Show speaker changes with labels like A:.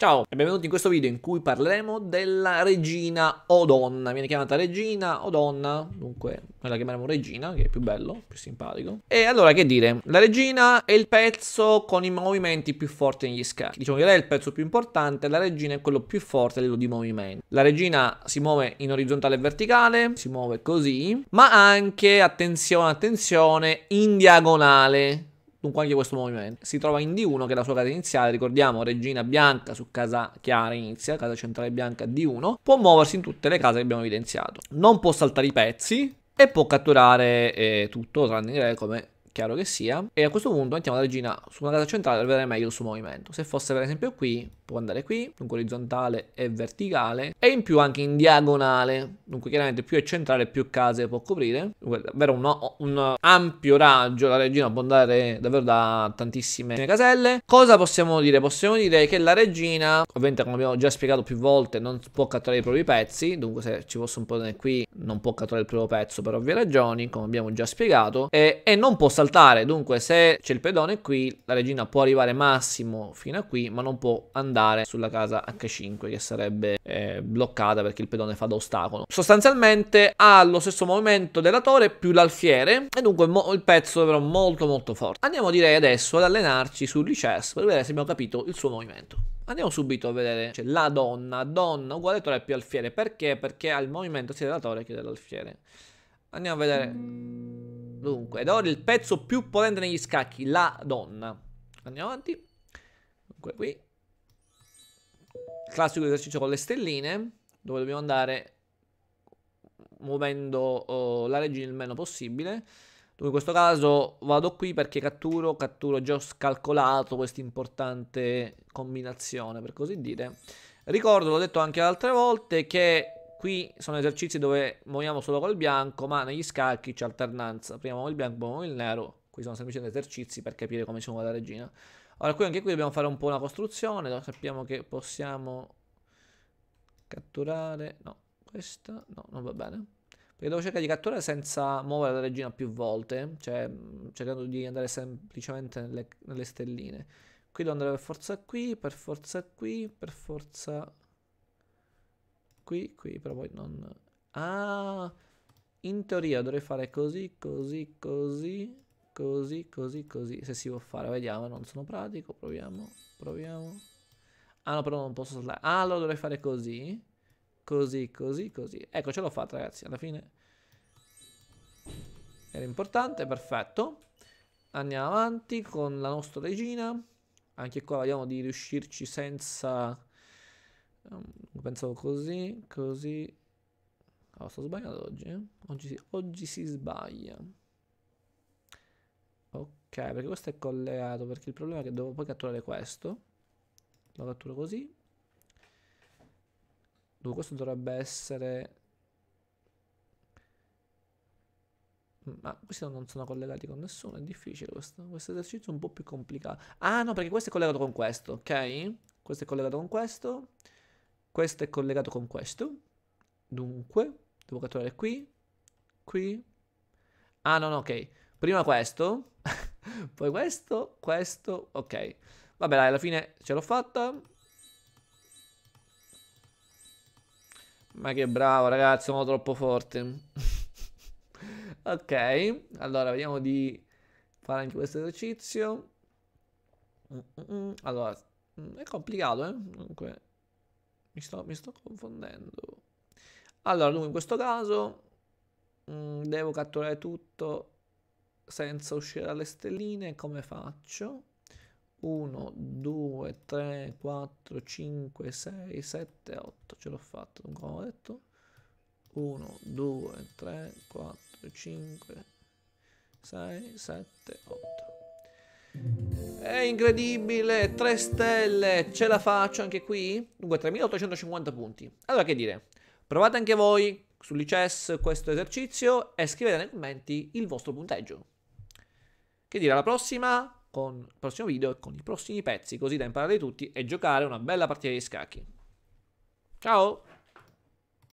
A: Ciao e benvenuti in questo video in cui parleremo della regina o donna. Viene chiamata regina o donna, dunque noi la chiameremo regina, che è più bello, più simpatico. E allora che dire? La regina è il pezzo con i movimenti più forti negli scacchi. Diciamo che lei è il pezzo più importante, la regina è quello più forte a livello di movimento. La regina si muove in orizzontale e verticale, si muove così, ma anche, attenzione, attenzione, in diagonale Dunque anche questo movimento. Si trova in D1 che è la sua casa iniziale, ricordiamo regina bianca su casa chiara inizia, casa centrale bianca D1, può muoversi in tutte le case che abbiamo evidenziato. Non può saltare i pezzi e può catturare eh, tutto tranne direi come chiaro che sia. E a questo punto mettiamo la regina su una casa centrale per vedere meglio il suo movimento. Se fosse per esempio qui, può andare qui, dunque orizzontale e verticale, e in più anche in diagonale, dunque chiaramente più è centrale più case può coprire, dunque davvero un, un ampio raggio, la regina può andare davvero da tantissime caselle. Cosa possiamo dire? Possiamo dire che la regina, ovviamente come abbiamo già spiegato più volte, non può catturare i propri pezzi, dunque se ci fosse un padrone qui non può catturare il proprio pezzo per ovvie ragioni, come abbiamo già spiegato, e, e non può saltare, dunque se c'è il pedone qui, la regina può arrivare massimo fino a qui, ma non può andare sulla casa H5 che sarebbe eh, bloccata perché il pedone fa da ostacolo. Sostanzialmente ha lo stesso movimento della torre più l'alfiere e dunque il pezzo è però molto molto forte. Andiamo direi adesso ad allenarci su Lichess per vedere se abbiamo capito il suo movimento. Andiamo subito a vedere cioè, la donna, donna uguale torre più alfiere, perché? Perché ha il movimento sia della torre che dell'alfiere. Andiamo a vedere... Dunque, ed ora il pezzo più potente negli scacchi, la donna. Andiamo avanti. Dunque qui. Classico esercizio con le stelline, dove dobbiamo andare muovendo oh, la regina il meno possibile. Dunque in questo caso vado qui perché catturo, catturo, già ho scalcolato questa importante combinazione, per così dire. Ricordo, l'ho detto anche altre volte, che Qui sono esercizi dove muoviamo solo col bianco, ma negli scacchi c'è alternanza. Prima muovo il bianco, poi muovo il nero. Qui sono semplicemente esercizi per capire come si muove la regina. Allora, qui anche qui dobbiamo fare un po' una costruzione. Sappiamo che possiamo catturare... No, questa... No, non va bene. Perché devo cercare di catturare senza muovere la regina più volte. Cioè, mm, cercando di andare semplicemente nelle, nelle stelline. Qui devo andare per forza qui, per forza qui, per forza qui, qui, però poi non... Ah, in teoria dovrei fare così, così, così, così, così, così, se si può fare, vediamo, non sono pratico, proviamo, proviamo. Ah no, però non posso saltare. Ah, allora dovrei fare così, così, così, così. Ecco, ce l'ho fatta ragazzi, alla fine era importante, perfetto. Andiamo avanti con la nostra regina. Anche qua vediamo di riuscirci senza Ehm, pensavo così, così. Oh, sto sbagliando oggi, eh? oggi, oggi si sbaglia. Ok, perché questo è collegato, perché il problema è che devo poi catturare questo. Lo catturo così. Dunque questo dovrebbe essere... Mm, ma questi non sono collegati con nessuno, è difficile questo. Questo esercizio è un po' più complicato. Ah no, perché questo è collegato con questo, ok? Questo è collegato con questo. Questo è collegato con questo. Dunque, devo catturare qui, qui. Ah, no, no, ok. Prima questo, poi questo, questo, ok. Vabbè, dai, alla fine ce l'ho fatta. Ma che bravo, ragazzi, sono troppo forte. ok, allora, vediamo di fare anche questo esercizio. Mm, mm, mm. Allora, è complicato, eh? Comunque, mi sto, mi sto confondendo. Allora, lui in questo caso mh, mm, devo catturare tutto senza uscire dalle stelline. Come faccio? 1, 2, 3, 4, 5, 6, 7, 8. Ce l'ho fatto, dunque ho detto. 1, 2, 3, 4, 5, 6, 7, 8. È incredibile, 3 stelle, ce la faccio anche qui? Dunque 3850 punti. Allora che dire, provate anche voi sull'ICES questo esercizio e scrivete nei commenti il vostro punteggio. Che dire, alla prossima con il prossimo video e con i prossimi pezzi così da imparare tutti e giocare una bella partita di scacchi. Ciao!